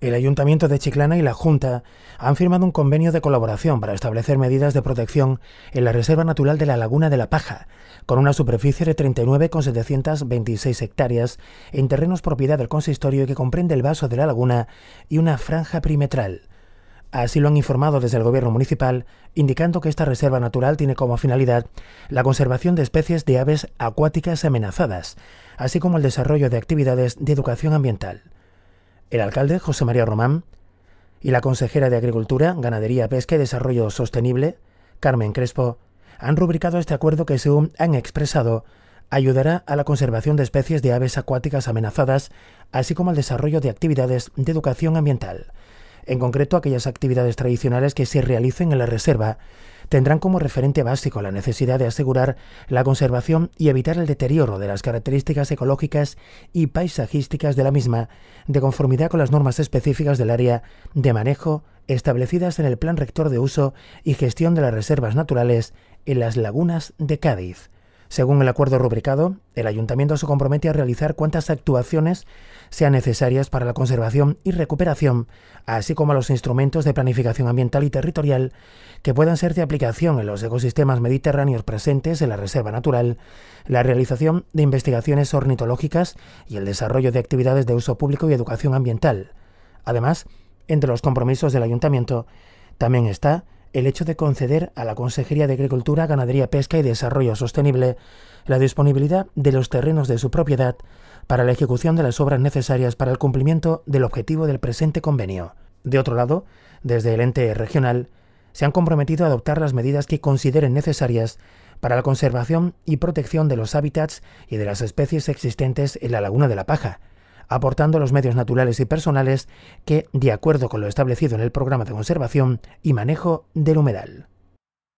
El Ayuntamiento de Chiclana y la Junta han firmado un convenio de colaboración para establecer medidas de protección en la Reserva Natural de la Laguna de la Paja, con una superficie de 39,726 hectáreas en terrenos propiedad del consistorio que comprende el vaso de la laguna y una franja perimetral. Así lo han informado desde el gobierno municipal, indicando que esta reserva natural tiene como finalidad la conservación de especies de aves acuáticas amenazadas, así como el desarrollo de actividades de educación ambiental el alcalde José María Román y la consejera de Agricultura, Ganadería, Pesca y Desarrollo Sostenible, Carmen Crespo, han rubricado este acuerdo que, según han expresado, ayudará a la conservación de especies de aves acuáticas amenazadas, así como al desarrollo de actividades de educación ambiental en concreto aquellas actividades tradicionales que se realicen en la reserva, tendrán como referente básico la necesidad de asegurar la conservación y evitar el deterioro de las características ecológicas y paisajísticas de la misma, de conformidad con las normas específicas del área de manejo establecidas en el Plan Rector de Uso y Gestión de las Reservas Naturales en las Lagunas de Cádiz. Según el acuerdo rubricado, el ayuntamiento se compromete a realizar cuantas actuaciones sean necesarias para la conservación y recuperación, así como a los instrumentos de planificación ambiental y territorial que puedan ser de aplicación en los ecosistemas mediterráneos presentes en la Reserva Natural, la realización de investigaciones ornitológicas y el desarrollo de actividades de uso público y educación ambiental. Además, entre los compromisos del ayuntamiento también está el hecho de conceder a la Consejería de Agricultura, Ganadería, Pesca y Desarrollo Sostenible la disponibilidad de los terrenos de su propiedad para la ejecución de las obras necesarias para el cumplimiento del objetivo del presente convenio. De otro lado, desde el ente regional, se han comprometido a adoptar las medidas que consideren necesarias para la conservación y protección de los hábitats y de las especies existentes en la Laguna de la Paja, aportando los medios naturales y personales que, de acuerdo con lo establecido en el programa de conservación y manejo del humedal.